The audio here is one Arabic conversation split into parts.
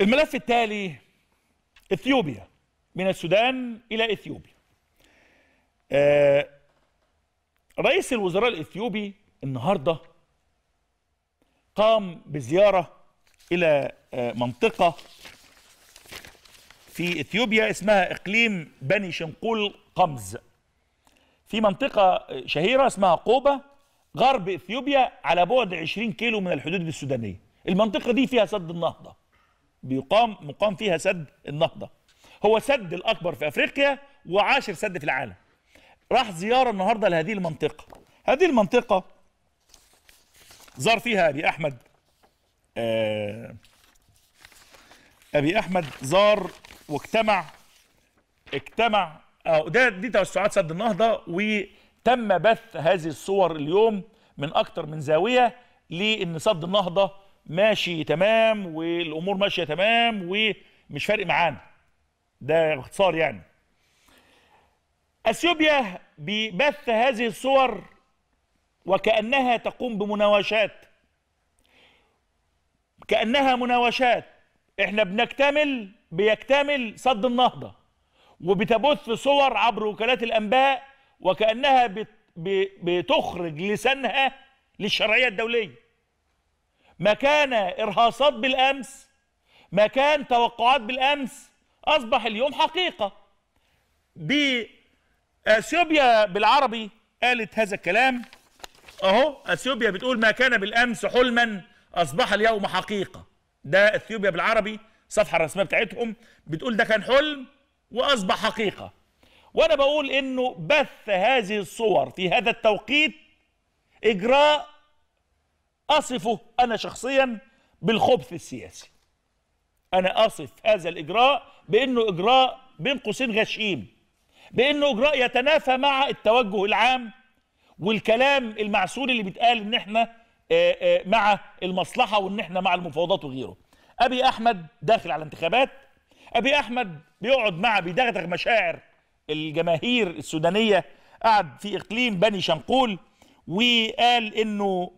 الملف التالي اثيوبيا من السودان الى اثيوبيا آه رئيس الوزراء الاثيوبي النهارده قام بزياره الى آه منطقه في اثيوبيا اسمها اقليم بني شنقول قمز في منطقه شهيره اسمها قوبه غرب اثيوبيا على بعد 20 كيلو من الحدود السودانيه المنطقه دي فيها سد النهضه بيقام مقام فيها سد النهضه هو سد الاكبر في افريقيا وعاشر سد في العالم راح زياره النهارده لهذه المنطقه هذه المنطقه زار فيها ابي احمد آه ابي احمد زار واجتمع اجتمع اه ده دي توسعات سد النهضه وتم بث هذه الصور اليوم من اكتر من زاويه لان سد النهضه ماشي تمام والامور ماشيه تمام ومش فارق معانا ده باختصار يعني اثيوبيا ببث هذه الصور وكانها تقوم بمناوشات كانها مناوشات احنا بنكتمل بيكتمل سد النهضه وبتبث صور عبر وكالات الانباء وكانها بتخرج لسانها للشرعيه الدوليه ما كان إرهاصات بالأمس ما كان توقعات بالأمس أصبح اليوم حقيقة دي أثيوبيا بالعربي قالت هذا الكلام أهو أثيوبيا بتقول ما كان بالأمس حلما أصبح اليوم حقيقة ده أثيوبيا بالعربي الصفحة الرسمية بتاعتهم بتقول ده كان حلم وأصبح حقيقة وأنا بقول إنه بث هذه الصور في هذا التوقيت إجراء أصفه أنا شخصيا بالخبث السياسي أنا أصف هذا الإجراء بأنه إجراء بين قوسين غشيم بأنه إجراء يتنافى مع التوجه العام والكلام المعسول اللي بيتقال إن إحنا آه، آه، مع المصلحة وإن إحنا مع المفاوضات وغيره أبي أحمد داخل على انتخابات أبي أحمد بيقعد مع بيدغدغ مشاعر الجماهير السودانية قعد في إقليم بني شنقول وقال إنه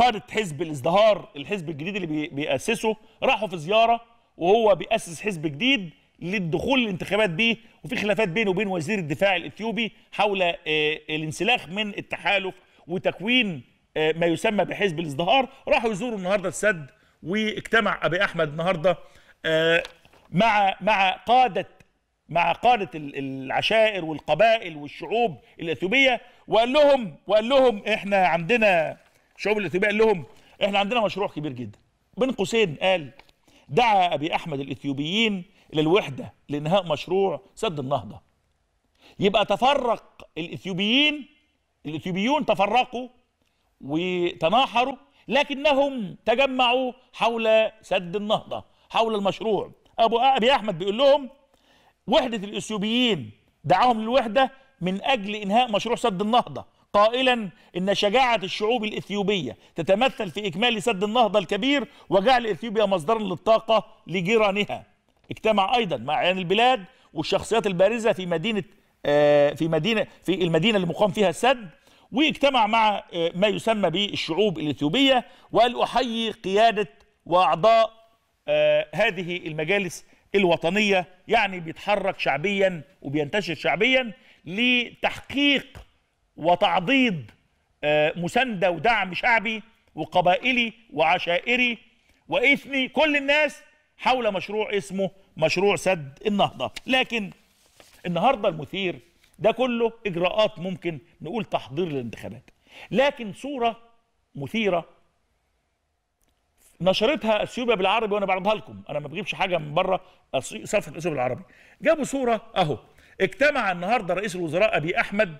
قاده حزب الازدهار الحزب الجديد اللي بيأسسه راحوا في زياره وهو بيأسس حزب جديد للدخول الانتخابات بيه وفي خلافات بينه وبين وزير الدفاع الاثيوبي حول آه، الانسلاخ من التحالف وتكوين آه، ما يسمى بحزب الازدهار راحوا يزوروا النهارده السد واجتمع ابي احمد النهارده آه، مع مع قاده مع قاده العشائر والقبائل والشعوب الاثيوبيه وقال لهم وقال لهم احنا عندنا شعوب الاثيوبيه قال لهم احنا عندنا مشروع كبير جدا بين قوسين قال دعا ابي احمد الاثيوبيين الى الوحده لانهاء مشروع سد النهضه يبقى تفرق الاثيوبيين الاثيوبيون تفرقوا وتناحروا لكنهم تجمعوا حول سد النهضه حول المشروع ابو ابي احمد بيقول لهم وحده الاثيوبيين دعاهم للوحده من اجل انهاء مشروع سد النهضه قائلا إن شجاعة الشعوب الإثيوبية تتمثل في إكمال سد النهضة الكبير وجعل إثيوبيا مصدرا للطاقة لجيرانها اجتمع أيضا مع أعيان البلاد والشخصيات البارزة في مدينة آه، في مدينة في المدينة اللي مقام فيها السد واجتمع مع آه، ما يسمى بالشعوب الإثيوبية وقال أحيي قيادة وأعضاء آه، هذه المجالس الوطنية يعني بيتحرك شعبيا وبينتشر شعبيا لتحقيق وتعضيد آه، مساندة ودعم شعبي وقبائلي وعشائري وإثني كل الناس حول مشروع اسمه مشروع سد النهضة لكن النهاردة المثير ده كله إجراءات ممكن نقول تحضير للانتخابات لكن صورة مثيرة نشرتها اثيوبيا بالعربي وانا بعرضها لكم انا ما بجيبش حاجه من بره صفحه اثيوبيا بالعربي جابوا صوره اهو اجتمع النهارده رئيس الوزراء ابي احمد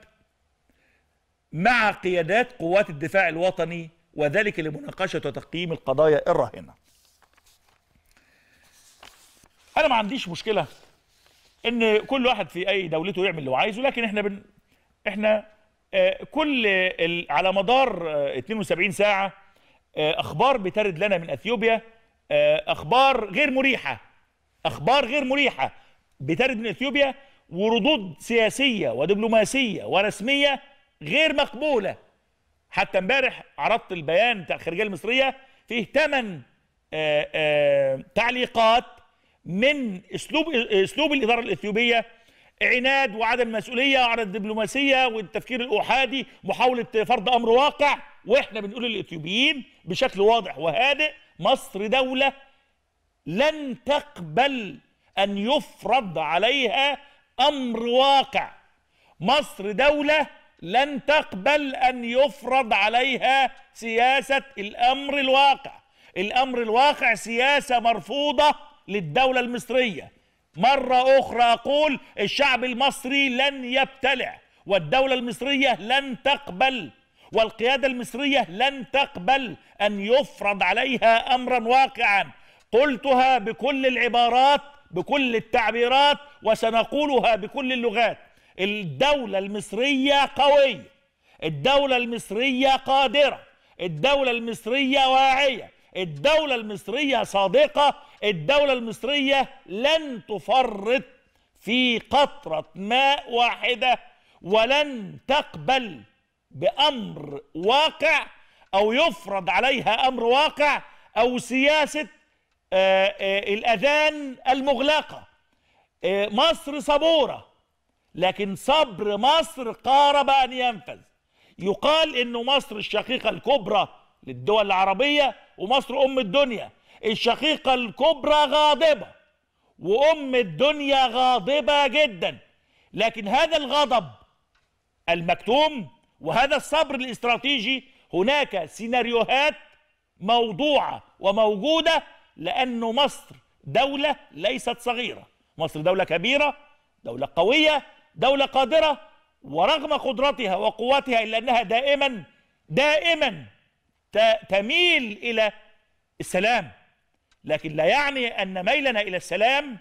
مع قيادات قوات الدفاع الوطني وذلك لمناقشة وتقييم القضايا الراهنة أنا ما عنديش مشكلة إن كل واحد في أي دولته يعمل اللي عايزه لكن إحنا بن... إحنا آه، كل على مدار 72 آه، ساعة آه، أخبار بترد لنا من أثيوبيا أخبار غير مريحة أخبار غير مريحة بترد من أثيوبيا وردود سياسية ودبلوماسية ورسمية غير مقبوله حتى امبارح عرضت البيان بتاع الخارجيه المصريه فيه ثمان آه، آه، تعليقات من اسلوب اسلوب الاداره الاثيوبيه عناد وعدم مسؤوليه وعدم الدبلوماسيه والتفكير الأحادي محاوله فرض امر واقع واحنا بنقول للاثيوبيين بشكل واضح وهادئ مصر دوله لن تقبل ان يفرض عليها امر واقع مصر دوله لن تقبل أن يفرض عليها سياسة الأمر الواقع الأمر الواقع سياسة مرفوضة للدولة المصرية مرة أخرى أقول الشعب المصري لن يبتلع والدولة المصرية لن تقبل والقيادة المصرية لن تقبل أن يفرض عليها أمرا واقعا قلتها بكل العبارات بكل التعبيرات وسنقولها بكل اللغات الدولة المصرية قوية الدولة المصرية قادرة الدولة المصرية واعية الدولة المصرية صادقة الدولة المصرية لن تفرط في قطرة ماء واحدة ولن تقبل بأمر واقع أو يفرض عليها أمر واقع أو سياسة آه، آه، الأذان المغلقة آه، مصر صبورة لكن صبر مصر قارب أن ينفذ يقال أنه مصر الشقيقة الكبرى للدول العربية ومصر أم الدنيا الشقيقة الكبرى غاضبة وأم الدنيا غاضبة جدا لكن هذا الغضب المكتوم وهذا الصبر الاستراتيجي هناك سيناريوهات موضوعة وموجودة لأنه مصر دولة ليست صغيرة مصر دولة كبيرة دولة قوية دولة قادرة ورغم قدرتها وقوتها إلا أنها دائما دائما تميل إلى السلام لكن لا يعني أن ميلنا إلى السلام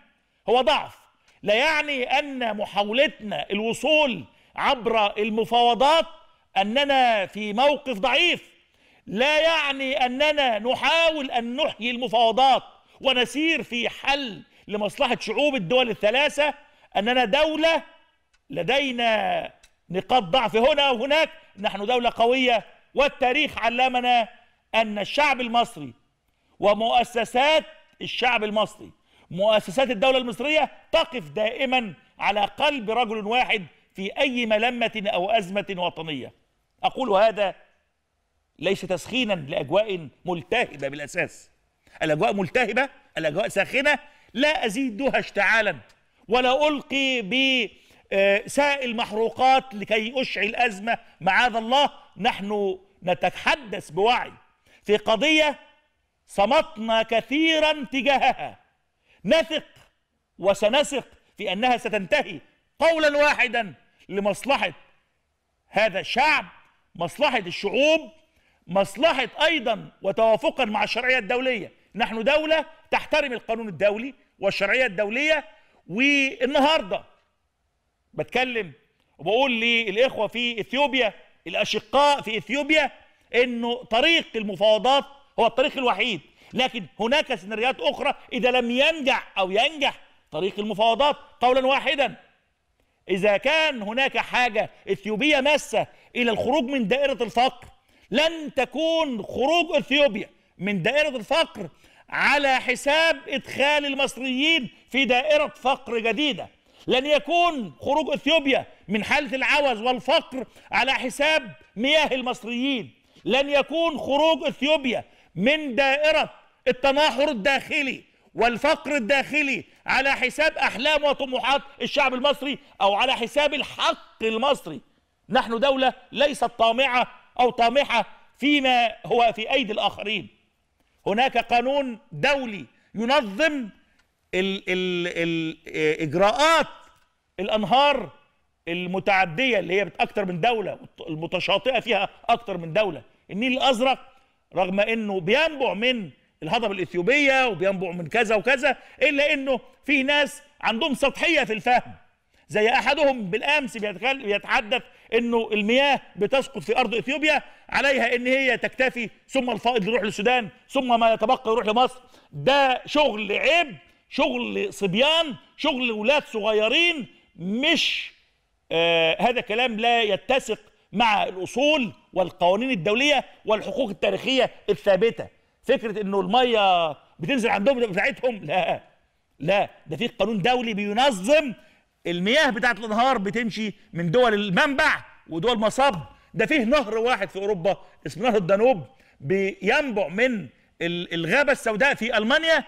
هو ضعف لا يعني أن محاولتنا الوصول عبر المفاوضات أننا في موقف ضعيف لا يعني أننا نحاول أن نحيي المفاوضات ونسير في حل لمصلحة شعوب الدول الثلاثة أننا دولة لدينا نقاط ضعف هنا وهناك نحن دولة قوية والتاريخ علمنا أن الشعب المصري ومؤسسات الشعب المصري مؤسسات الدولة المصرية تقف دائما على قلب رجل واحد في أي ملمة أو أزمة وطنية أقول هذا ليس تسخينا لأجواء ملتهبة بالأساس الأجواء ملتهبة الأجواء ساخنة لا أزيدها اشتعالا ولا ألقي بي آه، سائل محروقات لكي أشعل أزمة معاذ الله نحن نتحدث بوعي في قضية صمتنا كثيرا تجاهها نثق وسنثق في أنها ستنتهي قولا واحدا لمصلحة هذا الشعب مصلحة الشعوب مصلحة أيضا وتوافقا مع الشرعية الدولية نحن دولة تحترم القانون الدولي والشرعية الدولية والنهارده بتكلم وبقول للاخوه في اثيوبيا الاشقاء في اثيوبيا انه طريق المفاوضات هو الطريق الوحيد لكن هناك سيناريوهات اخرى اذا لم ينجح او ينجح طريق المفاوضات قولا واحدا اذا كان هناك حاجه اثيوبيه ماسه الى الخروج من دائره الفقر لن تكون خروج اثيوبيا من دائره الفقر على حساب ادخال المصريين في دائره فقر جديده لن يكون خروج اثيوبيا من حاله العوز والفقر على حساب مياه المصريين لن يكون خروج اثيوبيا من دائره التناحر الداخلي والفقر الداخلي على حساب احلام وطموحات الشعب المصري او على حساب الحق المصري نحن دوله ليست طامعه او طامحه فيما هو في ايدي الاخرين هناك قانون دولي ينظم ال ال ال اجراءات الانهار المتعديه اللي هي اكتر من دوله المتشاطئه فيها اكتر من دوله النيل الازرق رغم انه بينبع من الهضبه الاثيوبيه وبينبع من كذا وكذا الا انه في ناس عندهم سطحيه في الفهم زي احدهم بالامس بيتحدث انه المياه بتسقط في ارض اثيوبيا عليها ان هي تكتفي ثم الفائض يروح للسودان ثم ما يتبقى يروح لمصر ده شغل عيب شغل صبيان شغل ولاد صغيرين مش آه هذا كلام لا يتسق مع الاصول والقوانين الدوليه والحقوق التاريخيه الثابته فكره انه الميه بتنزل عندهم بتاعتهم لا لا ده في قانون دولي بينظم المياه بتاعه الانهار بتمشي من دول المنبع ودول مصب ده فيه نهر واحد في اوروبا اسمه نهر الدانوب بينبع من الغابه السوداء في المانيا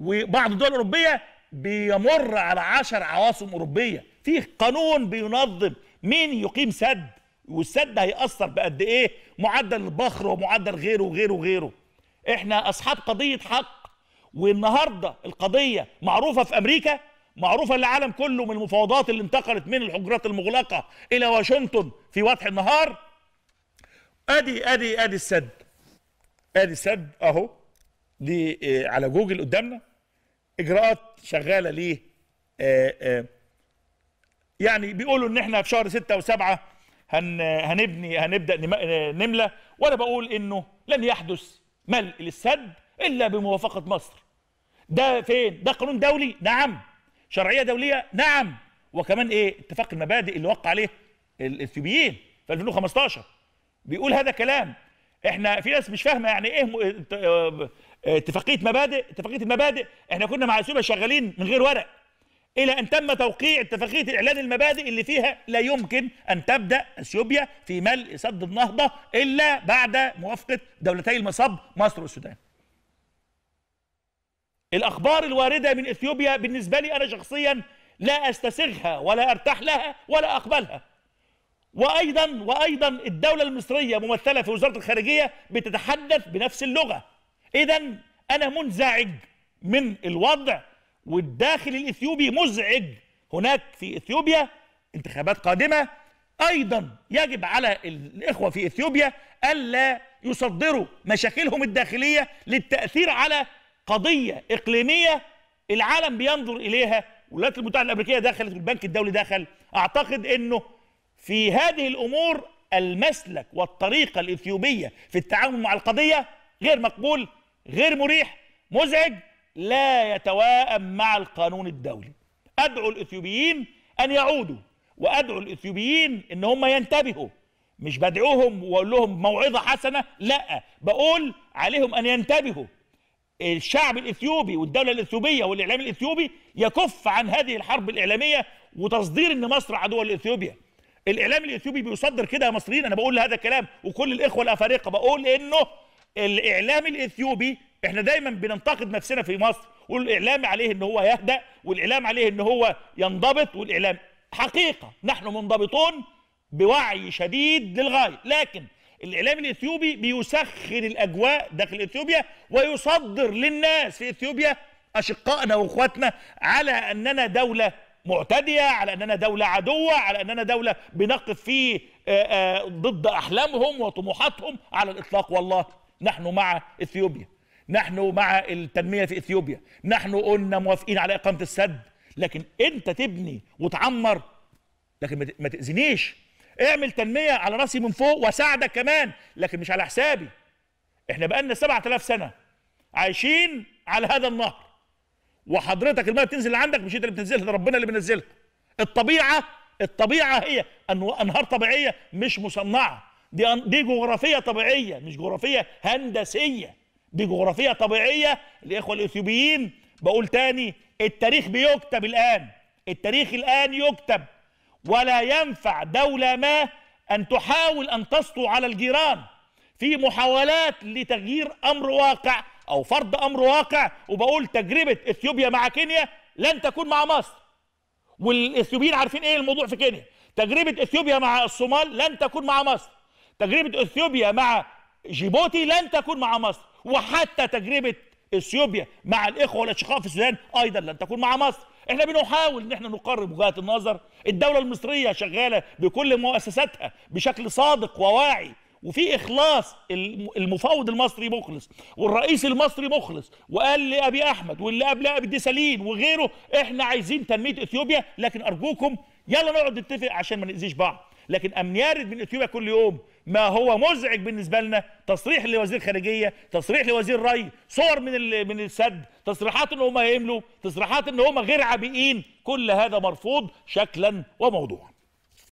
وبعض الدول الاوروبيه بيمر على عشر عواصم اوروبيه في قانون بينظم مين يقيم سد والسد هيأثر بقد ايه معدل البخر ومعدل غيره وغيره وغيره احنا اصحاب قضيه حق والنهارده القضيه معروفه في امريكا معروفه للعالم كله من المفاوضات اللي انتقلت من الحجرات المغلقه الى واشنطن في وضح النهار ادي ادي ادي السد ادي السد اهو دي آه، على جوجل قدامنا اجراءات شغاله ليه آآ آه، آآ آه. يعني بيقولوا ان احنا في شهر ستة وسبعة هن هنبني هنبدا نملى وانا بقول انه لن يحدث ملء للسد الا بموافقه مصر ده فين ده قانون دولي نعم شرعيه دوليه نعم وكمان ايه اتفاق المبادئ اللي وقع عليه الاثيوبيين في 2015 بيقول هذا كلام احنا في ناس مش فاهمه يعني ايه اه، اه، اتفاقيه مبادئ اتفاقيه المبادئ احنا كنا مع اثيوبيا شغالين من غير ورق الى ان تم توقيع اتفاقيه اعلان المبادئ اللي فيها لا يمكن ان تبدا اثيوبيا في ملء سد النهضه الا بعد موافقه دولتي المصب مصر والسودان الاخبار الوارده من اثيوبيا بالنسبه لي انا شخصيا لا استسغها ولا ارتاح لها ولا اقبلها وايضا وايضا الدوله المصريه ممثله في وزاره الخارجيه بتتحدث بنفس اللغه اذا انا منزعج من الوضع والداخل الاثيوبي مزعج هناك في اثيوبيا انتخابات قادمه ايضا يجب على الاخوه في اثيوبيا الا يصدروا مشاكلهم الداخليه للتاثير على قضيه اقليميه العالم بينظر اليها الولايات المتحده الامريكيه دخلت والبنك الدولي دخل اعتقد انه في هذه الأمور المسلك والطريقة الإثيوبية في التعامل مع القضية غير مقبول غير مريح مزعج لا يتواءم مع القانون الدولي أدعو الإثيوبيين أن يعودوا وأدعو الإثيوبيين إن هم ينتبهوا مش بدعوهم واقول لهم موعظه حسنه لا بقول عليهم ان ينتبهوا الشعب الاثيوبي والدوله الاثيوبيه والاعلام الاثيوبي يكف عن هذه الحرب الاعلاميه وتصدير ان مصر عدو لاثيوبيا الاعلام الاثيوبي بيصدر كده يا مصريين انا بقول هذا الكلام وكل الاخوه الافارقه بقول انه الاعلام الاثيوبي احنا دايما بننتقد نفسنا في مصر والاعلام عليه ان هو يهدا والاعلام عليه ان هو ينضبط والاعلام حقيقه نحن منضبطون بوعي شديد للغايه لكن الاعلام الاثيوبي بيسخن الاجواء داخل اثيوبيا ويصدر للناس في اثيوبيا اشقائنا واخواتنا على اننا دوله معتدية على أننا دولة عدوة على أننا دولة بنقف فيه آه، آه، ضد أحلامهم وطموحاتهم على الإطلاق والله نحن مع إثيوبيا نحن مع التنمية في إثيوبيا نحن قلنا موافقين على إقامة السد لكن أنت تبني وتعمر لكن ما تأذنيش اعمل تنمية على راسي من فوق واساعدك كمان لكن مش على حسابي احنا بقالنا 7000 سنة عايشين على هذا النهر وحضرتك الميه بتنزل اللي عندك مش انت اللي بتنزلها ده ربنا اللي بينزلها الطبيعه الطبيعه هي انهار طبيعيه مش مصنعه دي دي جغرافيه طبيعيه مش جغرافيه هندسيه دي جغرافيه طبيعيه الاخوه الاثيوبيين بقول تاني التاريخ بيكتب الان التاريخ الان يكتب ولا ينفع دوله ما ان تحاول ان تسطو على الجيران في محاولات لتغيير امر واقع او فرض امر واقع وبقول تجربه اثيوبيا مع كينيا لن تكون مع مصر والاثيوبيين عارفين ايه الموضوع في كينيا تجربه اثيوبيا مع الصومال لن تكون مع مصر تجربه اثيوبيا مع جيبوتي لن تكون مع مصر وحتى تجربه اثيوبيا مع الاخوه والاشقاء في السودان ايضا لن تكون مع مصر احنا بنحاول ان احنا نقرب وجهات النظر الدوله المصريه شغاله بكل مؤسساتها بشكل صادق وواعي وفي اخلاص المفاوض المصري مخلص والرئيس المصري مخلص وقال لابي احمد واللي قبل ابي سليم وغيره احنا عايزين تنميه اثيوبيا لكن ارجوكم يلا نقعد نتفق عشان ما ناذيش بعض لكن ام يارد من اثيوبيا كل يوم ما هو مزعج بالنسبه لنا تصريح لوزير خارجيه تصريح لوزير ري صور من من السد تصريحات ان هم هيملوا تصريحات ان هم غير عبئين كل هذا مرفوض شكلا وموضوعا